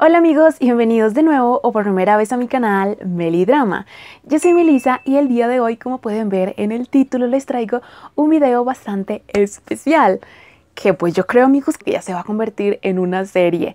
Hola amigos y bienvenidos de nuevo o por primera vez a mi canal Melidrama. Yo soy Melisa y el día de hoy como pueden ver en el título les traigo un video bastante especial que pues yo creo amigos que ya se va a convertir en una serie.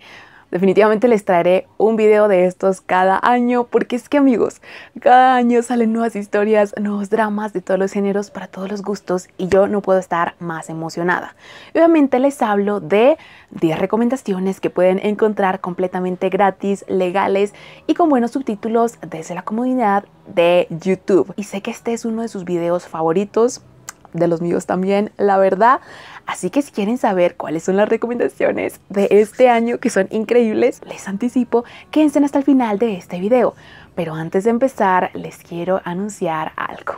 Definitivamente les traeré un video de estos cada año, porque es que amigos, cada año salen nuevas historias, nuevos dramas de todos los géneros para todos los gustos y yo no puedo estar más emocionada. Obviamente les hablo de 10 recomendaciones que pueden encontrar completamente gratis, legales y con buenos subtítulos desde la comunidad de YouTube. Y sé que este es uno de sus videos favoritos de los míos también, la verdad. Así que si quieren saber cuáles son las recomendaciones de este año, que son increíbles, les anticipo, que estén hasta el final de este video. Pero antes de empezar, les quiero anunciar algo.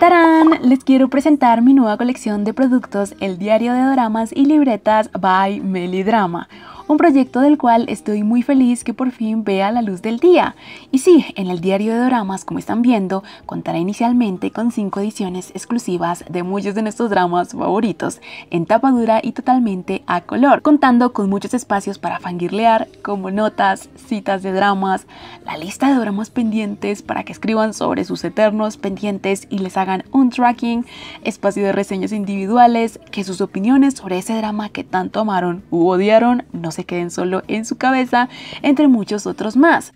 ¡Tarán! Les quiero presentar mi nueva colección de productos, el diario de dramas y libretas by Melidrama un proyecto del cual estoy muy feliz que por fin vea la luz del día. Y sí, en el diario de dramas, como están viendo, contará inicialmente con cinco ediciones exclusivas de muchos de nuestros dramas favoritos, en tapa dura y totalmente a color, contando con muchos espacios para fangirlear, como notas, citas de dramas, la lista de dramas pendientes para que escriban sobre sus eternos pendientes y les hagan un tracking, espacio de reseñas individuales, que sus opiniones sobre ese drama que tanto amaron u odiaron nos se queden solo en su cabeza, entre muchos otros más.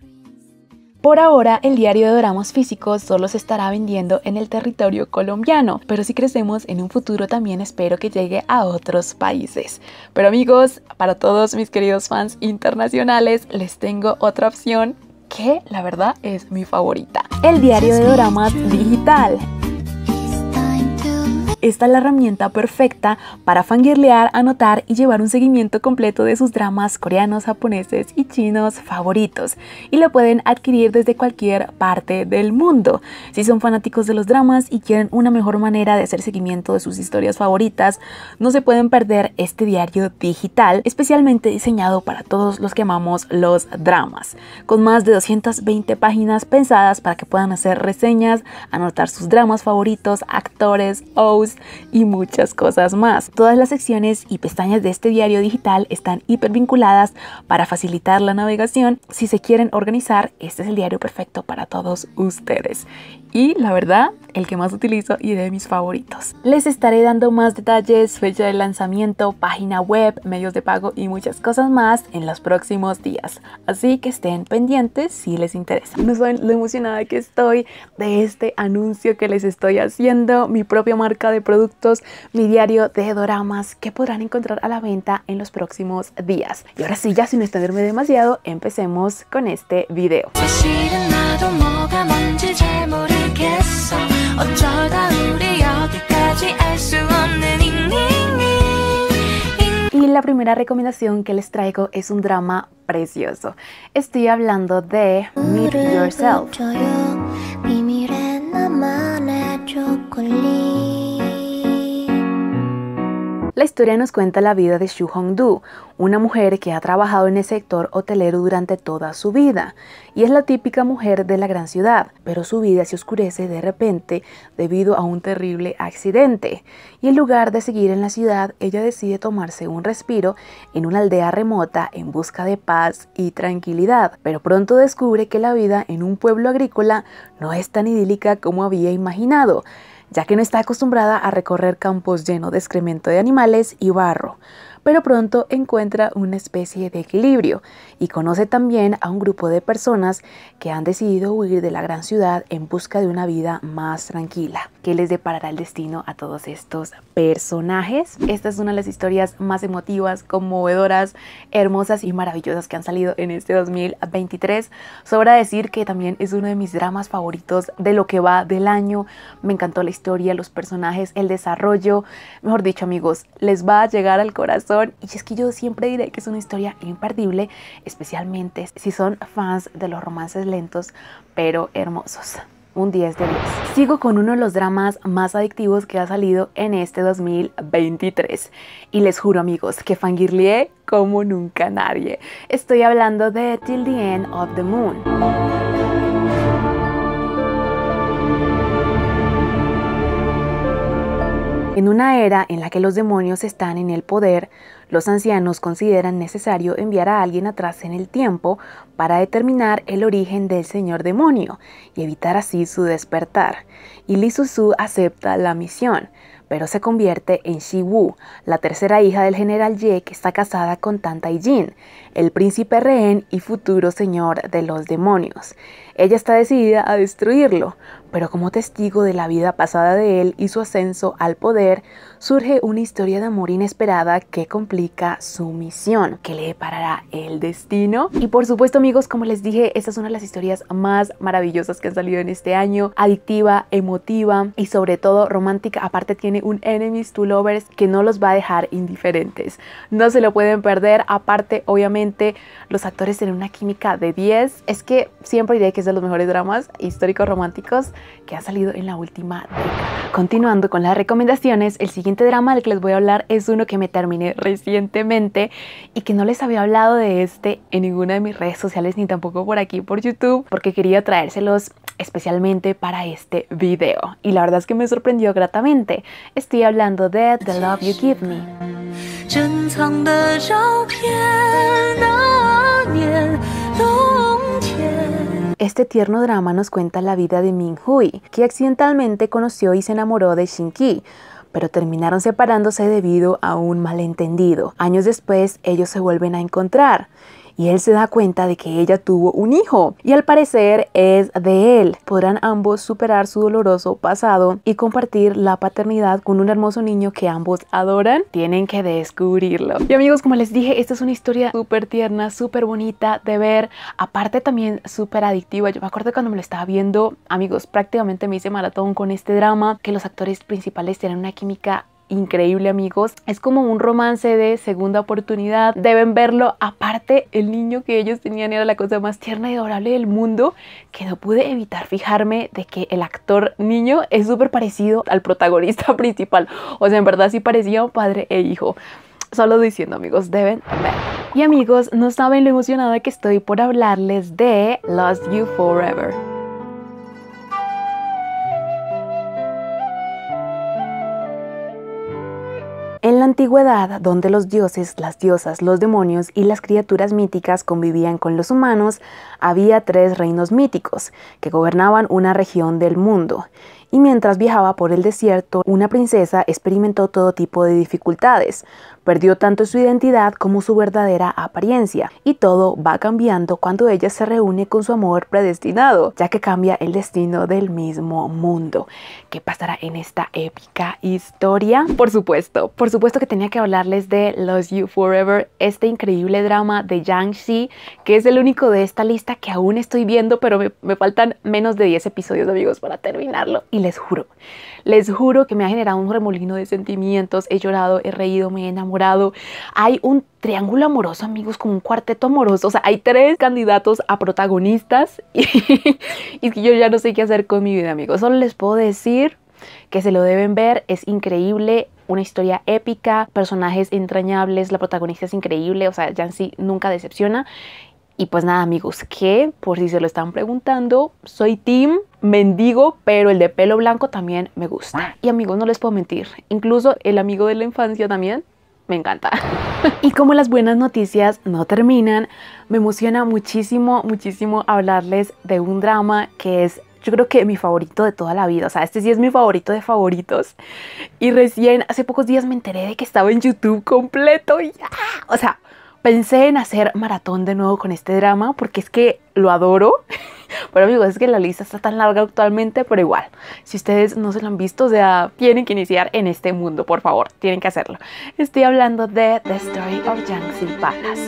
Por ahora, el diario de dramas Físicos solo se estará vendiendo en el territorio colombiano, pero si crecemos en un futuro también espero que llegue a otros países. Pero amigos, para todos mis queridos fans internacionales, les tengo otra opción que la verdad es mi favorita. El diario de Doramas Digital. Esta es la herramienta perfecta para fangirlear, anotar y llevar un seguimiento completo de sus dramas coreanos, japoneses y chinos favoritos. Y lo pueden adquirir desde cualquier parte del mundo. Si son fanáticos de los dramas y quieren una mejor manera de hacer seguimiento de sus historias favoritas, no se pueden perder este diario digital, especialmente diseñado para todos los que amamos los dramas, con más de 220 páginas pensadas para que puedan hacer reseñas, anotar sus dramas favoritos, actores, Os, y muchas cosas más. Todas las secciones y pestañas de este diario digital están hipervinculadas para facilitar la navegación. Si se quieren organizar, este es el diario perfecto para todos ustedes y la verdad el que más utilizo y de mis favoritos. Les estaré dando más detalles, fecha de lanzamiento, página web, medios de pago y muchas cosas más en los próximos días. Así que estén pendientes si les interesa. No saben lo emocionada que estoy de este anuncio que les estoy haciendo, mi propia marca de productos, mi diario de doramas que podrán encontrar a la venta en los próximos días. Y ahora sí, ya sin extenderme demasiado, empecemos con este video. Y la primera recomendación que les traigo es un drama precioso. Estoy hablando de Meet Yourself. La historia nos cuenta la vida de Xu Hongdu, una mujer que ha trabajado en el sector hotelero durante toda su vida y es la típica mujer de la gran ciudad, pero su vida se oscurece de repente debido a un terrible accidente y en lugar de seguir en la ciudad, ella decide tomarse un respiro en una aldea remota en busca de paz y tranquilidad, pero pronto descubre que la vida en un pueblo agrícola no es tan idílica como había imaginado ya que no está acostumbrada a recorrer campos llenos de excremento de animales y barro pero pronto encuentra una especie de equilibrio y conoce también a un grupo de personas que han decidido huir de la gran ciudad en busca de una vida más tranquila. ¿Qué les deparará el destino a todos estos personajes? Esta es una de las historias más emotivas, conmovedoras, hermosas y maravillosas que han salido en este 2023. Sobra decir que también es uno de mis dramas favoritos de lo que va del año. Me encantó la historia, los personajes, el desarrollo. Mejor dicho, amigos, les va a llegar al corazón y es que yo siempre diré que es una historia imperdible, especialmente si son fans de los romances lentos pero hermosos un 10 de 10. Sigo con uno de los dramas más adictivos que ha salido en este 2023. Y les juro amigos que fangirlié como nunca nadie. Estoy hablando de Till the End of the Moon. En una era en la que los demonios están en el poder, los ancianos consideran necesario enviar a alguien atrás en el tiempo para determinar el origen del señor demonio y evitar así su despertar. Y Lisuzu acepta la misión, pero se convierte en Shi Wu, la tercera hija del general Ye que está casada con Tai Jin, el príncipe rehén y futuro señor de los demonios. Ella está decidida a destruirlo, pero como testigo de la vida pasada de él y su ascenso al poder, surge una historia de amor inesperada que complica su misión, que le parará el destino. Y por supuesto amigos, como les dije, esta es una de las historias más maravillosas que han salido en este año, adictiva, emotiva y sobre todo romántica. Aparte tiene un enemies to lovers que no los va a dejar indiferentes. No se lo pueden perder, aparte obviamente los actores tienen una química de 10. Es que siempre diré que es de los mejores dramas históricos románticos que ha salido en la última Continuando con las recomendaciones, el siguiente siguiente drama del que les voy a hablar es uno que me terminé recientemente y que no les había hablado de este en ninguna de mis redes sociales ni tampoco por aquí por YouTube porque quería traérselos especialmente para este video. Y la verdad es que me sorprendió gratamente. Estoy hablando de The Love You Give Me. Este tierno drama nos cuenta la vida de Min Hui, que accidentalmente conoció y se enamoró de Shin Ki, pero terminaron separándose debido a un malentendido. Años después ellos se vuelven a encontrar y él se da cuenta de que ella tuvo un hijo y al parecer es de él. Podrán ambos superar su doloroso pasado y compartir la paternidad con un hermoso niño que ambos adoran. Tienen que descubrirlo. Y amigos, como les dije, esta es una historia súper tierna, súper bonita de ver, aparte también súper adictiva. Yo me acuerdo cuando me lo estaba viendo, amigos, prácticamente me hice maratón con este drama, que los actores principales tienen una química increíble amigos. Es como un romance de segunda oportunidad. Deben verlo. Aparte, el niño que ellos tenían era la cosa más tierna y adorable del mundo que no pude evitar fijarme de que el actor niño es súper parecido al protagonista principal. O sea, en verdad sí parecía un padre e hijo. Solo diciendo amigos, deben ver. Y amigos, no saben lo emocionada que estoy por hablarles de Lost You Forever. antigüedad, donde los dioses, las diosas, los demonios y las criaturas míticas convivían con los humanos, había tres reinos míticos que gobernaban una región del mundo y mientras viajaba por el desierto, una princesa experimentó todo tipo de dificultades. Perdió tanto su identidad como su verdadera apariencia, y todo va cambiando cuando ella se reúne con su amor predestinado, ya que cambia el destino del mismo mundo. ¿Qué pasará en esta épica historia? Por supuesto, por supuesto que tenía que hablarles de Lost You Forever, este increíble drama de Yang Shi, que es el único de esta lista que aún estoy viendo, pero me, faltan menos de 10 episodios, amigos, para terminarlo les juro, les juro que me ha generado un remolino de sentimientos, he llorado, he reído, me he enamorado. Hay un triángulo amoroso, amigos, como un cuarteto amoroso, o sea, hay tres candidatos a protagonistas y, que yo ya no sé qué hacer con mi vida, amigos. Solo les puedo decir que se lo deben ver, es increíble, una historia épica, personajes entrañables, la protagonista es increíble, o sea, Jancy nunca decepciona y pues nada amigos, que por si se lo están preguntando, soy Tim mendigo, pero el de pelo blanco también me gusta. Y amigos, no les puedo mentir, incluso el amigo de la infancia también me encanta. y como las buenas noticias no terminan, me emociona muchísimo, muchísimo hablarles de un drama que es yo creo que mi favorito de toda la vida. O sea, este sí es mi favorito de favoritos. Y recién hace pocos días me enteré de que estaba en YouTube completo. Y, O sea, Pensé en hacer maratón de nuevo con este drama porque es que lo adoro. Pero amigos, es que la lista está tan larga actualmente, pero igual, si ustedes no se lo han visto, o sea, tienen que iniciar en este mundo, por favor, tienen que hacerlo. Estoy hablando de The Story of Young Silvanas.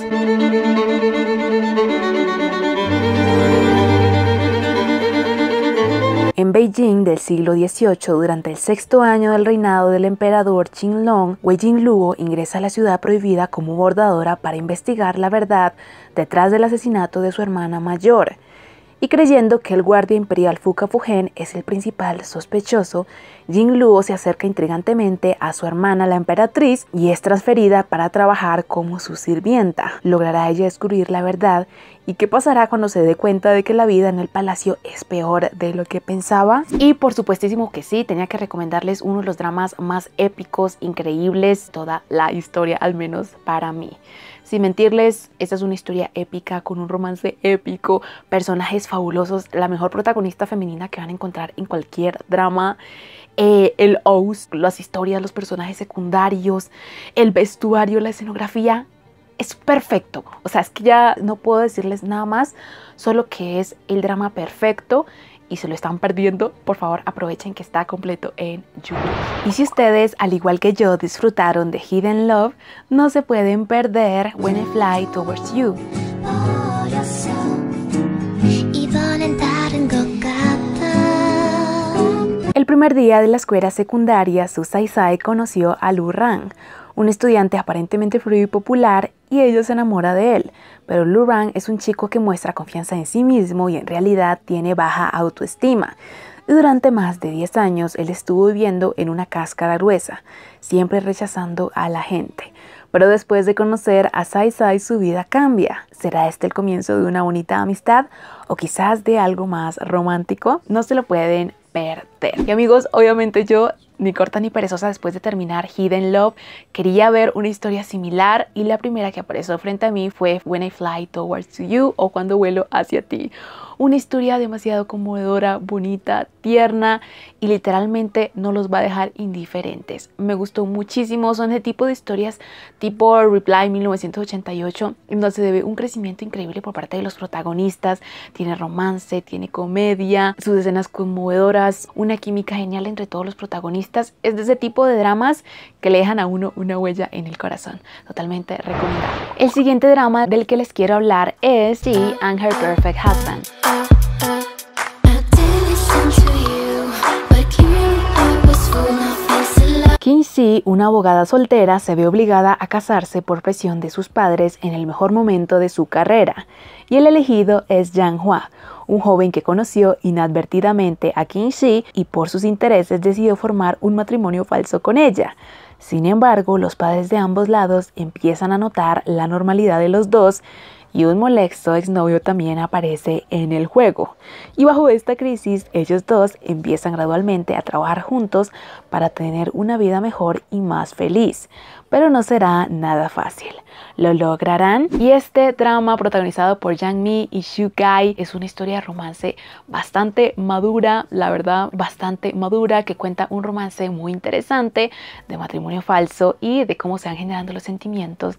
En Beijing del siglo XVIII, durante el sexto año del reinado del emperador Qinglong, Wei Jingluo ingresa a la ciudad prohibida como bordadora para investigar la verdad detrás del asesinato de su hermana mayor y creyendo que el guardia imperial Fuca Fugen es el principal sospechoso, Jing Luo se acerca intrigantemente a su hermana la emperatriz y es transferida para trabajar como su sirvienta. Logrará ella descubrir la verdad y qué pasará cuando se dé cuenta de que la vida en el palacio es peor de lo que pensaba. Y por supuestísimo que sí, tenía que recomendarles uno de los dramas más épicos, increíbles, toda la historia al menos para mí. Sin mentirles, esta es una historia épica, con un romance épico, personajes fabulosos, la mejor protagonista femenina que van a encontrar en cualquier drama. Eh, el host, las historias, los personajes secundarios, el vestuario, la escenografía, es perfecto. O sea, es que ya no puedo decirles nada más, solo que es el drama perfecto y se lo están perdiendo, por favor aprovechen que está completo en YouTube. Y si ustedes, al igual que yo, disfrutaron de Hidden Love, no se pueden perder When I Fly Towards You. El primer día de la escuela secundaria, Su Sai conoció a Lu Rang, un estudiante aparentemente frío y popular y ella se enamora de él. Pero Luran es un chico que muestra confianza en sí mismo y en realidad tiene baja autoestima. durante más de 10 años él estuvo viviendo en una cáscara gruesa, siempre rechazando a la gente. Pero después de conocer a Sai Sai su vida cambia. ¿Será este el comienzo de una bonita amistad o quizás de algo más romántico? No se lo pueden perder. Y amigos, obviamente yo ni corta ni perezosa después de terminar Hidden Love, quería ver una historia similar y la primera que apareció frente a mí fue When I Fly Towards You o Cuando vuelo hacia ti. Una historia demasiado conmovedora, bonita, tierna y literalmente no los va a dejar indiferentes. Me gustó muchísimo, son ese tipo de historias tipo Reply 1988, donde se debe un crecimiento increíble por parte de los protagonistas. Tiene romance, tiene comedia, sus escenas conmovedoras, una una química genial entre todos los protagonistas. Es de ese tipo de dramas que le dejan a uno una huella en el corazón. Totalmente recomendable. El siguiente drama del que les quiero hablar es she and Her Perfect Husband. Shi, una abogada soltera, se ve obligada a casarse por presión de sus padres en el mejor momento de su carrera, y el elegido es Yang Hua, un joven que conoció inadvertidamente a Shi y por sus intereses decidió formar un matrimonio falso con ella. Sin embargo, los padres de ambos lados empiezan a notar la normalidad de los dos y un molesto exnovio también aparece en el juego. Y bajo esta crisis, ellos dos empiezan gradualmente a trabajar juntos para tener una vida mejor y más feliz. Pero no será nada fácil. Lo lograrán. Y este drama protagonizado por Yang Mi y Xu Kai es una historia de romance bastante madura, la verdad, bastante madura, que cuenta un romance muy interesante de matrimonio falso y de cómo se van generando los sentimientos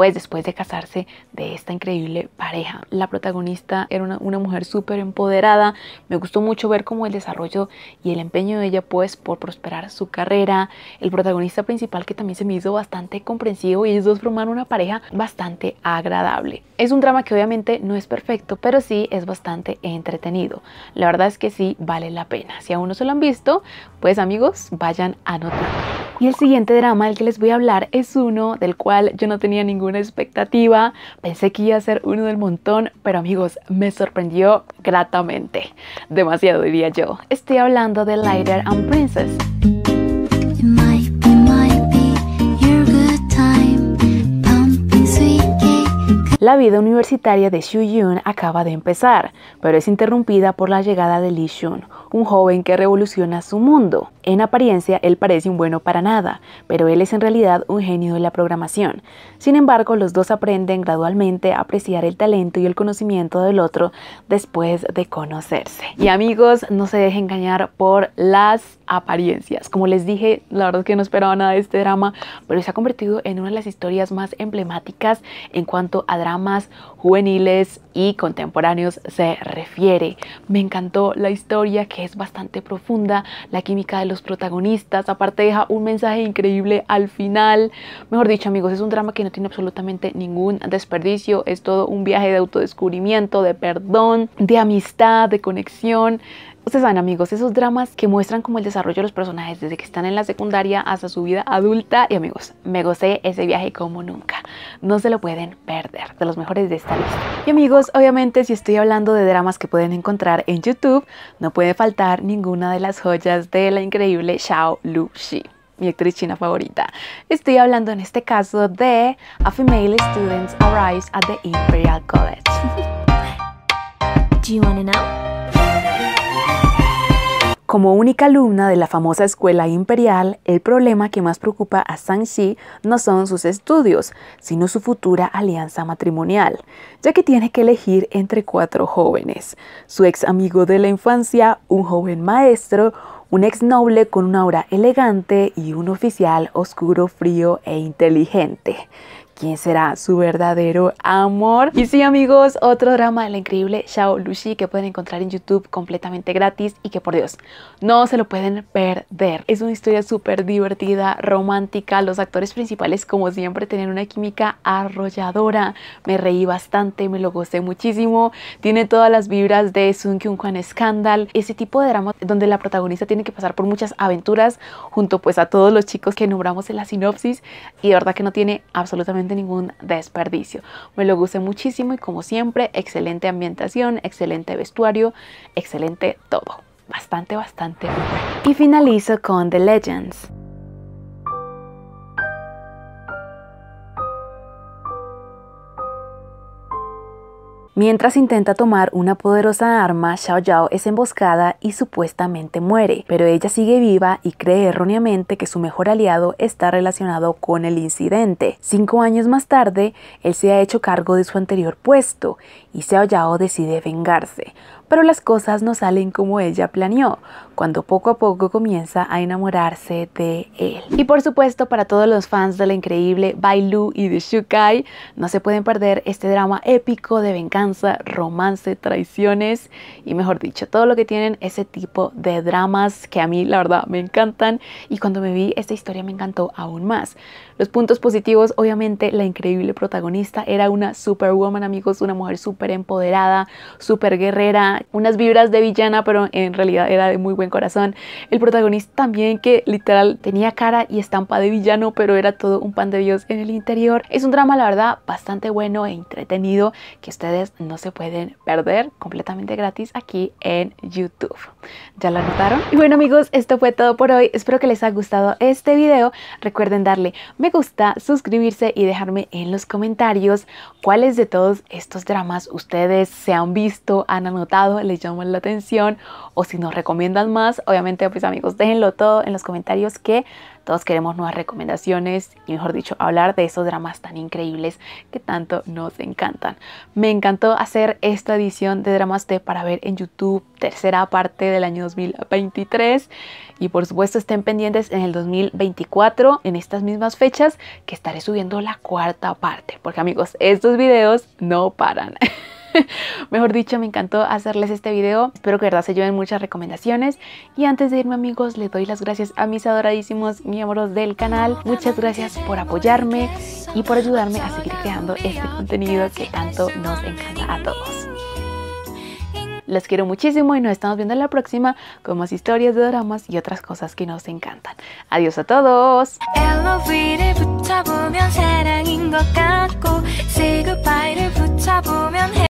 pues, después de casarse de esta increíble pareja. La protagonista era una, mujer súper empoderada, me gustó mucho ver cómo el desarrollo y el empeño de ella pues por prosperar su carrera, el protagonista principal que también se me hizo bastante comprensivo y ellos dos formaron una pareja bastante agradable. Es un drama que obviamente no es perfecto, pero sí es bastante entretenido. La verdad es que sí vale la pena. Si aún no se lo han visto, pues amigos, vayan a notar. Y el siguiente drama del que les voy a hablar es uno del cual yo no tenía ningún una expectativa. Pensé que iba a ser uno del montón, pero amigos, me sorprendió gratamente. Demasiado diría yo. Estoy hablando de Lighter and Princess. La vida universitaria de Xu Yun acaba de empezar, pero es interrumpida por la llegada de Lee Xun, un joven que revoluciona su mundo. En apariencia, él parece un bueno para nada, pero él es en realidad un genio de la programación. Sin embargo, los dos aprenden gradualmente a apreciar el talento y el conocimiento del otro después de conocerse. Y amigos, no se dejen engañar por las apariencias. Como les dije, la verdad es que no esperaba nada de este drama, pero se ha convertido en una de las historias más emblemáticas en cuanto a dramas juveniles y contemporáneos se refiere. Me encantó la historia que es bastante profunda, la química de los protagonistas, aparte deja un mensaje increíble al final. Mejor dicho, amigos, es un drama que no tiene absolutamente ningún desperdicio, es todo un viaje de autodescubrimiento, de perdón, de amistad, de conexión, Ustedes saben amigos, esos dramas que muestran como el desarrollo de los personajes desde que están en la secundaria hasta su vida adulta. Y amigos, me gocé ese viaje como nunca. No se lo pueden perder, de los mejores de esta lista. Y amigos, obviamente si estoy hablando de dramas que pueden encontrar en YouTube, no puede faltar ninguna de las joyas de la increíble Xiao Lu xi mi actriz china favorita. Estoy hablando en este caso de A Female Students Arrives at the Imperial College. Como única alumna de la famosa escuela imperial, el problema que más preocupa a Sang chi no son sus estudios, sino su futura alianza matrimonial, ya que tiene que elegir entre cuatro jóvenes: su ex amigo de la infancia, un joven maestro, un ex noble con una aura elegante y un oficial oscuro, frío e inteligente, quién será su verdadero amor. Y sí amigos, otro drama de la increíble Xiao Lushi que pueden encontrar en YouTube completamente gratis y que por Dios, no se lo pueden perder. Es una historia súper divertida, romántica, los actores principales como siempre tienen una química arrolladora, me reí bastante, me lo gocé muchísimo, tiene todas las vibras de Sun Kyung Kwan Scandal, ese tipo de drama donde la protagonista tiene que pasar por muchas aventuras junto pues a todos los chicos que nombramos en la sinopsis y de verdad que no tiene absolutamente ningún desperdicio. Me lo guste muchísimo y como siempre, excelente ambientación, excelente vestuario, excelente todo. Bastante, bastante Y finalizo con The Legends. Mientras intenta tomar una poderosa arma, Xiao Yao es emboscada y supuestamente muere, pero ella sigue viva y cree erróneamente que su mejor aliado está relacionado con el incidente. Cinco años más tarde, él se ha hecho cargo de su anterior puesto y Xiao Yao decide vengarse pero las cosas no salen como ella planeó, cuando poco a poco comienza a enamorarse de él. Y por supuesto, para todos los fans de la increíble Bailu y de Shukai, no se pueden perder este drama épico de venganza, romance, traiciones y mejor dicho, todo lo que tienen ese tipo de dramas que a mí la verdad me encantan y cuando me vi esta historia me encantó aún más. Los puntos positivos, obviamente, la increíble protagonista era una superwoman, amigos, una mujer súper empoderada, súper guerrera, unas vibras de villana, pero en realidad era de muy buen corazón. El protagonista también que literal tenía cara y estampa de villano, pero era todo un pan de Dios en el interior. Es un drama, la verdad, bastante bueno e entretenido que ustedes no se pueden perder completamente gratis aquí en YouTube. ¿Ya lo anotaron? Y bueno amigos, esto fue todo por hoy. Espero que les haya gustado este video. Recuerden darle me gusta, suscribirse y dejarme en los comentarios cuáles de todos estos dramas ustedes se han visto, han anotado les llaman la atención o si nos recomiendan más. Obviamente, pues amigos, déjenlo todo en los comentarios que todos queremos nuevas recomendaciones y, mejor dicho, hablar de esos dramas tan increíbles que tanto nos encantan. Me encantó hacer esta edición de Dramas T para ver en YouTube, tercera parte del año 2023. Y por supuesto, estén pendientes en el 2024, en estas mismas fechas, que estaré subiendo la cuarta parte. Porque, amigos, estos videos no paran. Mejor dicho, me encantó hacerles este video. Espero que verdad se lleven muchas recomendaciones. Y antes de irme amigos, les doy las gracias a mis adoradísimos miembros del canal. Muchas gracias por apoyarme y por ayudarme a seguir creando este contenido que tanto nos encanta a todos. Los quiero muchísimo y nos estamos viendo en la próxima con más historias de dramas y otras cosas que nos encantan. Adiós a todos.